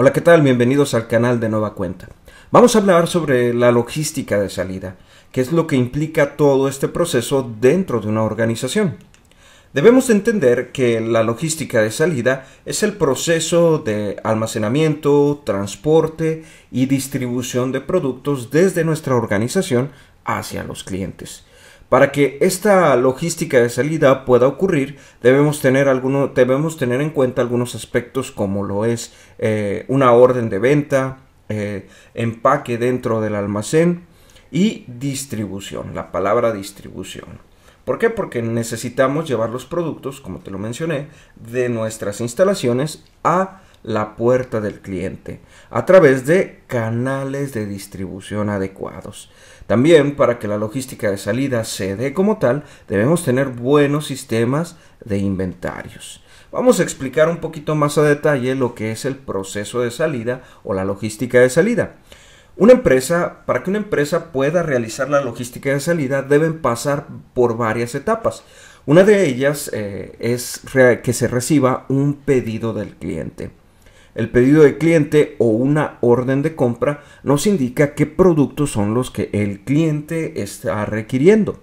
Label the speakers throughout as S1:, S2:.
S1: Hola, ¿qué tal? Bienvenidos al canal de Nueva Cuenta. Vamos a hablar sobre la logística de salida, que es lo que implica todo este proceso dentro de una organización. Debemos entender que la logística de salida es el proceso de almacenamiento, transporte y distribución de productos desde nuestra organización hacia los clientes. Para que esta logística de salida pueda ocurrir, debemos tener, debemos tener en cuenta algunos aspectos como lo es eh, una orden de venta, eh, empaque dentro del almacén y distribución, la palabra distribución. ¿Por qué? Porque necesitamos llevar los productos, como te lo mencioné, de nuestras instalaciones a la puerta del cliente a través de canales de distribución adecuados. También para que la logística de salida se dé como tal, debemos tener buenos sistemas de inventarios. Vamos a explicar un poquito más a detalle lo que es el proceso de salida o la logística de salida. Una empresa, para que una empresa pueda realizar la logística de salida, deben pasar por varias etapas. Una de ellas eh, es que se reciba un pedido del cliente. El pedido de cliente o una orden de compra nos indica qué productos son los que el cliente está requiriendo.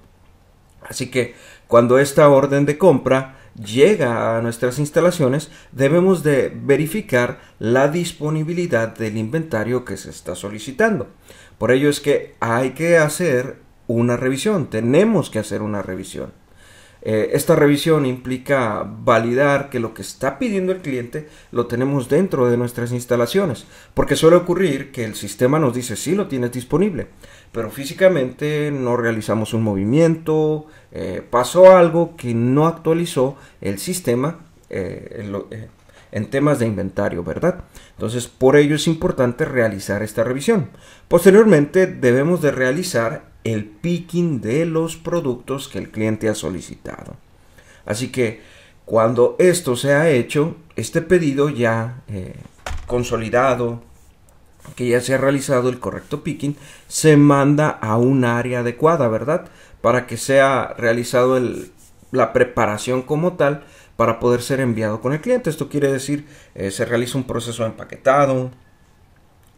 S1: Así que cuando esta orden de compra llega a nuestras instalaciones, debemos de verificar la disponibilidad del inventario que se está solicitando. Por ello es que hay que hacer una revisión, tenemos que hacer una revisión. Eh, esta revisión implica validar que lo que está pidiendo el cliente lo tenemos dentro de nuestras instalaciones, porque suele ocurrir que el sistema nos dice sí lo tienes disponible, pero físicamente no realizamos un movimiento, eh, pasó algo que no actualizó el sistema eh, en, en temas de inventario, ¿verdad? Entonces por ello es importante realizar esta revisión. Posteriormente debemos de realizar el picking de los productos que el cliente ha solicitado. Así que cuando esto se ha hecho, este pedido ya eh, consolidado, que ya se ha realizado el correcto picking, se manda a un área adecuada, ¿verdad? Para que sea realizado la preparación como tal para poder ser enviado con el cliente. Esto quiere decir, eh, se realiza un proceso empaquetado,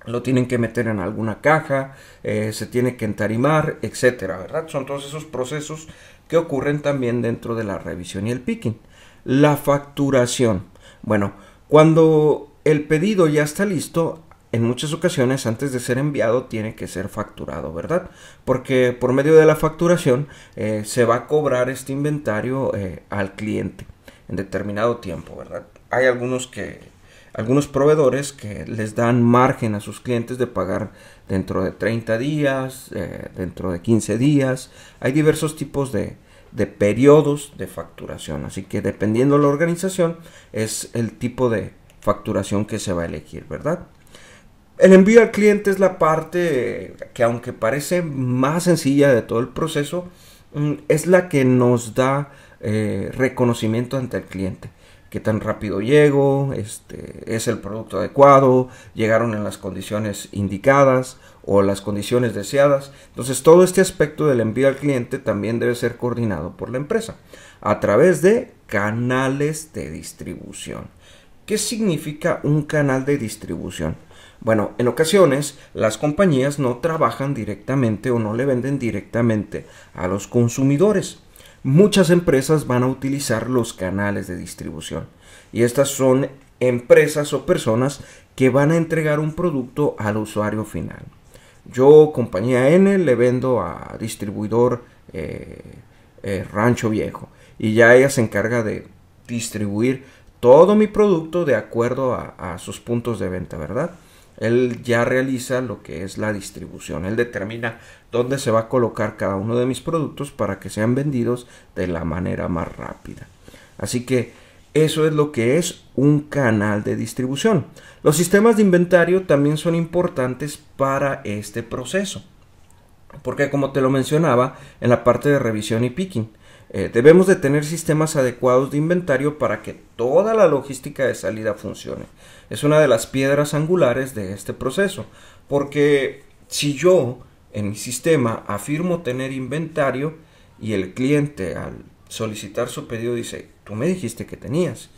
S1: lo tienen que meter en alguna caja, eh, se tiene que entarimar, etcétera, ¿verdad? Son todos esos procesos que ocurren también dentro de la revisión y el picking. La facturación. Bueno, cuando el pedido ya está listo, en muchas ocasiones antes de ser enviado tiene que ser facturado, ¿verdad? Porque por medio de la facturación eh, se va a cobrar este inventario eh, al cliente en determinado tiempo, ¿verdad? Hay algunos que, algunos proveedores que les dan margen a sus clientes de pagar dentro de 30 días, eh, dentro de 15 días. Hay diversos tipos de, periodos de facturación. Así que dependiendo de la organización es el tipo de facturación que se va a elegir, ¿verdad? El envío al cliente es la parte que aunque parece más sencilla de todo el proceso, mm, es la que nos da eh, reconocimiento ante el cliente qué tan rápido llego, este, es el producto adecuado, llegaron en las condiciones indicadas o las condiciones deseadas. Entonces todo este aspecto del envío al cliente también debe ser coordinado por la empresa a través de canales de distribución. ¿Qué significa un canal de distribución? Bueno, en ocasiones las compañías no trabajan directamente o no le venden directamente a los consumidores muchas empresas van a utilizar los canales de distribución. Y estas son empresas o personas que van a entregar un producto al usuario final. Yo, compañía N, le vendo a distribuidor eh, eh, Rancho Viejo. Y ya ella se encarga de distribuir todo mi producto de acuerdo a, a sus puntos de venta, ¿verdad? él ya realiza lo que es la distribución. Él determina dónde se va a colocar cada uno de mis productos para que sean vendidos de la manera más rápida. Así que eso es lo que es un canal de distribución. Los sistemas de inventario también son importantes para este proceso. Porque como te lo mencionaba en la parte de revisión y picking, eh, debemos de tener sistemas adecuados de inventario para que toda la logística de salida funcione. Es una de las piedras angulares de este proceso, porque si yo en mi sistema afirmo tener inventario y el cliente al solicitar su pedido dice, tú me dijiste que tenías.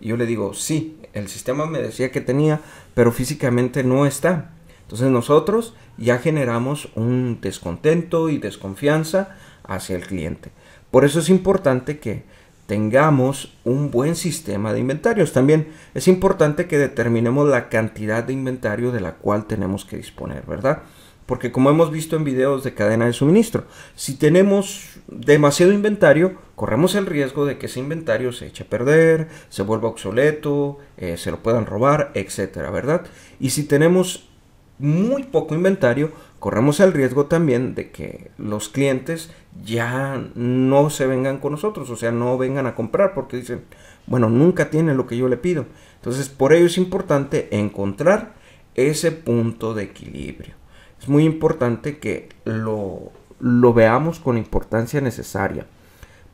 S1: Y yo le digo, sí, el sistema me decía que tenía, pero físicamente no está. Entonces nosotros ya generamos un descontento y desconfianza hacia el cliente. Por eso es importante que tengamos un buen sistema de inventarios. También es importante que determinemos la cantidad de inventario de la cual tenemos que disponer, ¿verdad? Porque como hemos visto en videos de cadena de suministro, si tenemos demasiado inventario, corremos el riesgo de que ese inventario se eche a perder, se vuelva obsoleto, eh, se lo puedan robar, etcétera, ¿verdad? Y si tenemos muy poco inventario, corremos el riesgo también de que los clientes ya no se vengan con nosotros, o sea, no vengan a comprar porque dicen, bueno, nunca tienen lo que yo le pido. Entonces, por ello es importante encontrar ese punto de equilibrio. Es muy importante que lo, veamos con importancia necesaria.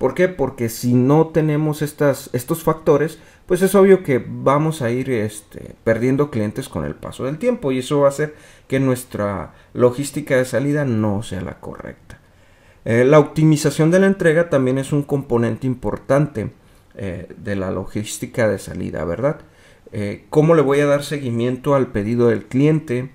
S1: ¿Por qué? Porque si no tenemos estos factores, pues es obvio que vamos a ir este, perdiendo clientes con el paso del tiempo y eso va a hacer que nuestra logística de salida no sea la correcta. Eh, la optimización de la entrega también es un componente importante eh, de la logística de salida, ¿verdad? Eh, ¿Cómo le voy a dar seguimiento al pedido del cliente?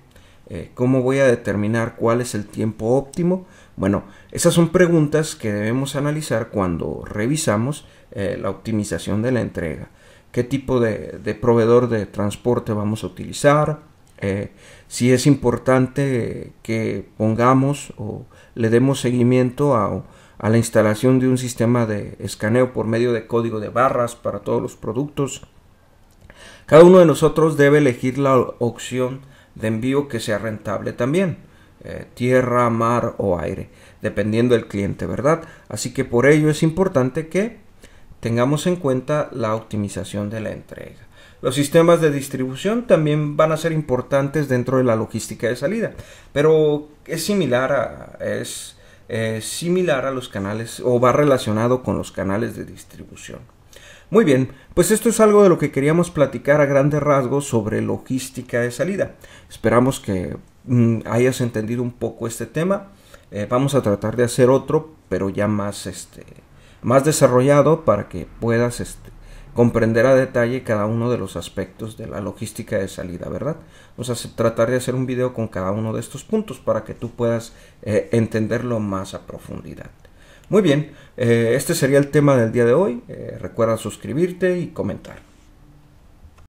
S1: ¿Cómo voy a determinar cuál es el tiempo óptimo? Bueno, esas son preguntas que debemos analizar cuando revisamos eh, la optimización de la entrega. ¿Qué tipo de, proveedor de transporte vamos a utilizar? Eh, si es importante que pongamos o le demos seguimiento a, a, la instalación de un sistema de escaneo por medio de código de barras para todos los productos. Cada uno de nosotros debe elegir la opción de envío que sea rentable también. Eh, tierra, mar o aire, dependiendo del cliente, ¿verdad? Así que por ello es importante que tengamos en cuenta la optimización de la entrega. Los sistemas de distribución también van a ser importantes dentro de la logística de salida, pero es similar a, es, similar a los canales o va relacionado con los canales de distribución. Muy bien, pues esto es algo de lo que queríamos platicar a grandes rasgos sobre logística de salida. Esperamos que Mm, hayas entendido un poco este tema. Eh, vamos a tratar de hacer otro, pero ya más, este, más desarrollado para que puedas este, comprender a detalle cada uno de los aspectos de la logística de salida, ¿verdad? Vamos a tratar de hacer un video con cada uno de estos puntos para que tú puedas eh, entenderlo más a profundidad. Muy bien, eh, este sería el tema del día de hoy. recuerda suscribirte y comentar.